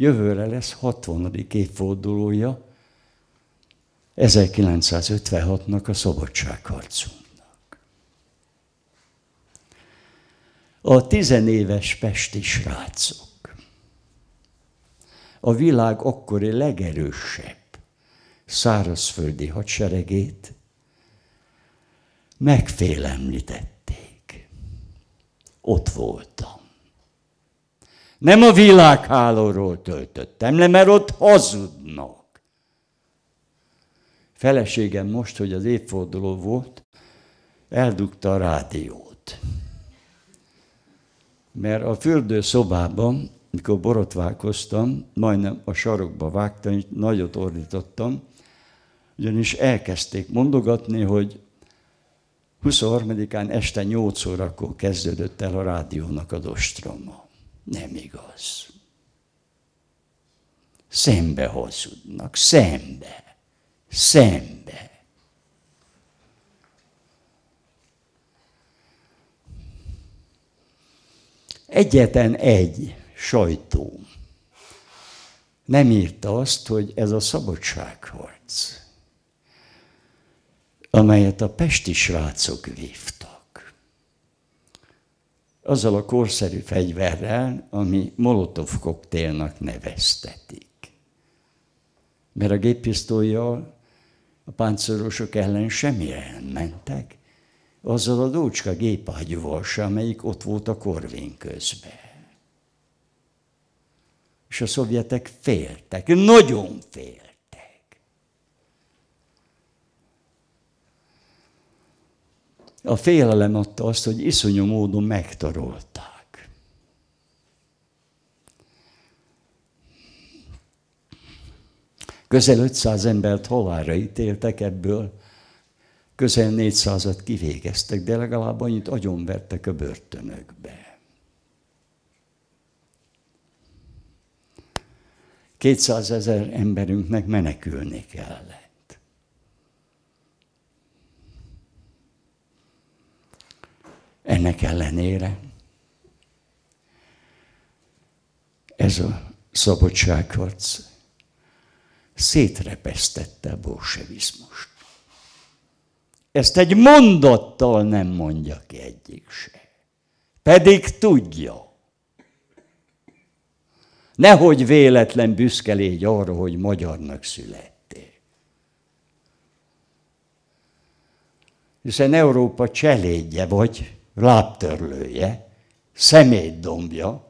jövőre lesz 60. évfordulója 1956-nak a szabadságharcunknak. A tizenéves pesti srácok, a világ akkori legerősebb szárazföldi hadseregét megfélemlítették. Ott voltam. Nem a világhálóról töltöttem le, mert ott hazudnak. Feleségem most, hogy az évforduló volt, eldugta a rádiót. Mert a fürdőszobában, mikor borotválkoztam, majdnem a sarokba vágtam, és nagyot ordítottam, ugyanis elkezdték mondogatni, hogy 23-án este 8 órakor kezdődött el a rádiónak a ostroma nem igaz. Szembe hosszúdnak, szembe, szembe. Egyetlen egy sajtó nem írta azt, hogy ez a szabadságharc, amelyet a pesti srácok vívtak azzal a korszerű fegyverrel, ami Molotov koktélnak neveztetik. Mert a géppisztolyjal a páncélosok ellen semmire nem mentek, azzal a dócska gépágyúval se, amelyik ott volt a korvén közben. És a szovjetek féltek, nagyon féltek. A félelem adta azt, hogy iszonyú módon megtarolták. Közel 500 embert halára ítéltek ebből, közel 400-at kivégeztek, de legalább annyit agyonvertek a börtönökbe. 200 ezer emberünknek menekülni kell. Ennek ellenére ez a szabadságharc szétrepesztette a bolsevizmust. Ezt egy mondattal nem mondja ki egyik se. Pedig tudja. Nehogy véletlen büszke légy arra, hogy magyarnak születtél. Hiszen Európa cselédje vagy, lábtörlője, szemétdombja,